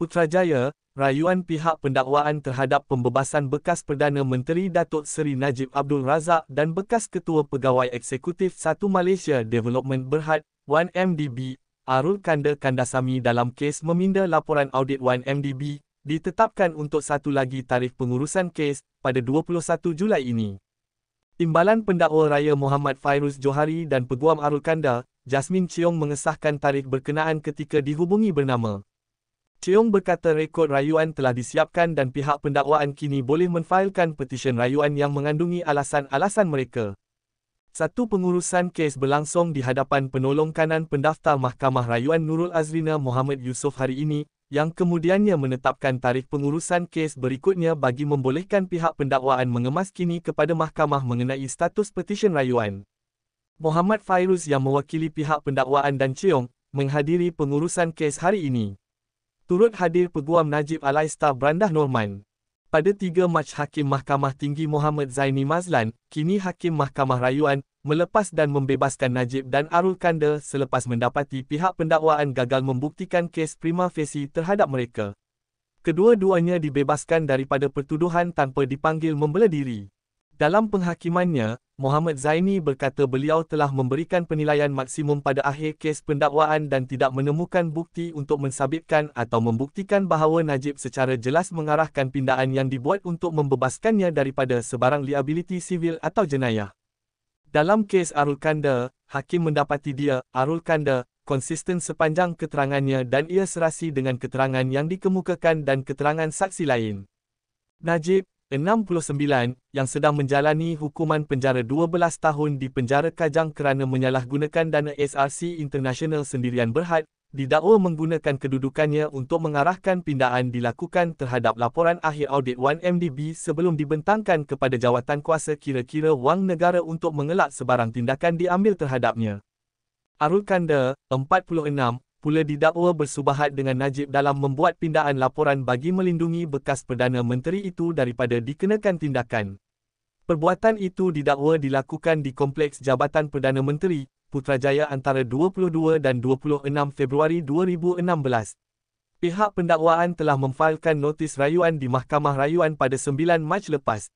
Putrajaya, rayuan pihak pendakwaan terhadap pembebasan bekas Perdana Menteri Datuk Seri Najib Abdul Razak dan bekas Ketua Pegawai Eksekutif Satu Malaysia Development Berhad, 1MDB, Arul Kanda Kandasami dalam kes meminda laporan audit 1MDB, ditetapkan untuk satu lagi tarikh pengurusan kes pada 21 Julai ini. Timbalan pendakwa raya Muhammad Fairuz Johari dan Peguam Arul Kanda, Jasmine Cheong mengesahkan tarikh berkenaan ketika dihubungi bernama. Cheong berkata rekod rayuan telah disiapkan dan pihak pendakwaan kini boleh menfailkan petisyen rayuan yang mengandungi alasan-alasan mereka. Satu pengurusan kes berlangsung di hadapan penolong kanan pendaftar Mahkamah Rayuan Nurul Azrina Muhammad Yusof hari ini yang kemudiannya menetapkan tarikh pengurusan kes berikutnya bagi membolehkan pihak pendakwaan mengemas kini kepada mahkamah mengenai status petisyen rayuan. Muhammad Fairuz yang mewakili pihak pendakwaan dan Cheong menghadiri pengurusan kes hari ini turut hadir Peguam Najib Alaistar Brandah Norman. Pada 3 Mac Hakim Mahkamah Tinggi Muhammad Zaini Mazlan, kini Hakim Mahkamah Rayuan, melepas dan membebaskan Najib dan Arul Kanda selepas mendapati pihak pendakwaan gagal membuktikan kes prima facie terhadap mereka. Kedua-duanya dibebaskan daripada pertuduhan tanpa dipanggil membela diri. Dalam penghakimannya, Muhammad Zaini berkata beliau telah memberikan penilaian maksimum pada akhir kes pendakwaan dan tidak menemukan bukti untuk mensabitkan atau membuktikan bahawa Najib secara jelas mengarahkan pindaan yang dibuat untuk membebaskannya daripada sebarang liabiliti sivil atau jenayah. Dalam kes Arul Kanda, Hakim mendapati dia, Arul Kanda, konsisten sepanjang keterangannya dan ia serasi dengan keterangan yang dikemukakan dan keterangan saksi lain. Najib, 69, yang sedang menjalani hukuman penjara 12 tahun di penjara Kajang kerana menyalahgunakan dana SRC International Sendirian Berhad, didakwa menggunakan kedudukannya untuk mengarahkan pindaan dilakukan terhadap laporan akhir audit 1MDB sebelum dibentangkan kepada jawatan kuasa kira-kira wang negara untuk mengelak sebarang tindakan diambil terhadapnya. Arul Kanda, 46, pula didakwa bersubahat dengan Najib dalam membuat pindaan laporan bagi melindungi bekas Perdana Menteri itu daripada dikenakan tindakan. Perbuatan itu didakwa dilakukan di Kompleks Jabatan Perdana Menteri, Putrajaya antara 22 dan 26 Februari 2016. Pihak pendakwaan telah memfailkan notis rayuan di Mahkamah Rayuan pada 9 Mac lepas.